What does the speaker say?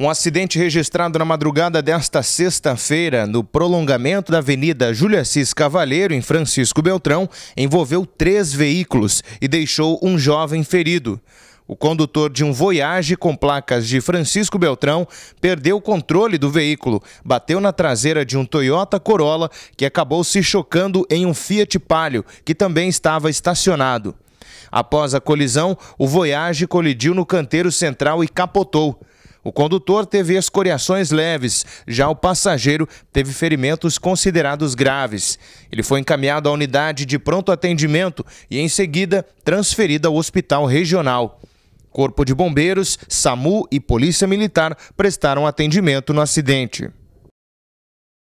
Um acidente registrado na madrugada desta sexta-feira, no prolongamento da Avenida Júlia Assis Cavalheiro, em Francisco Beltrão, envolveu três veículos e deixou um jovem ferido. O condutor de um Voyage com placas de Francisco Beltrão perdeu o controle do veículo, bateu na traseira de um Toyota Corolla que acabou se chocando em um Fiat Palio, que também estava estacionado. Após a colisão, o Voyage colidiu no canteiro central e capotou. O condutor teve escoriações leves, já o passageiro teve ferimentos considerados graves. Ele foi encaminhado à unidade de pronto atendimento e, em seguida, transferido ao hospital regional. Corpo de Bombeiros, SAMU e Polícia Militar prestaram atendimento no acidente.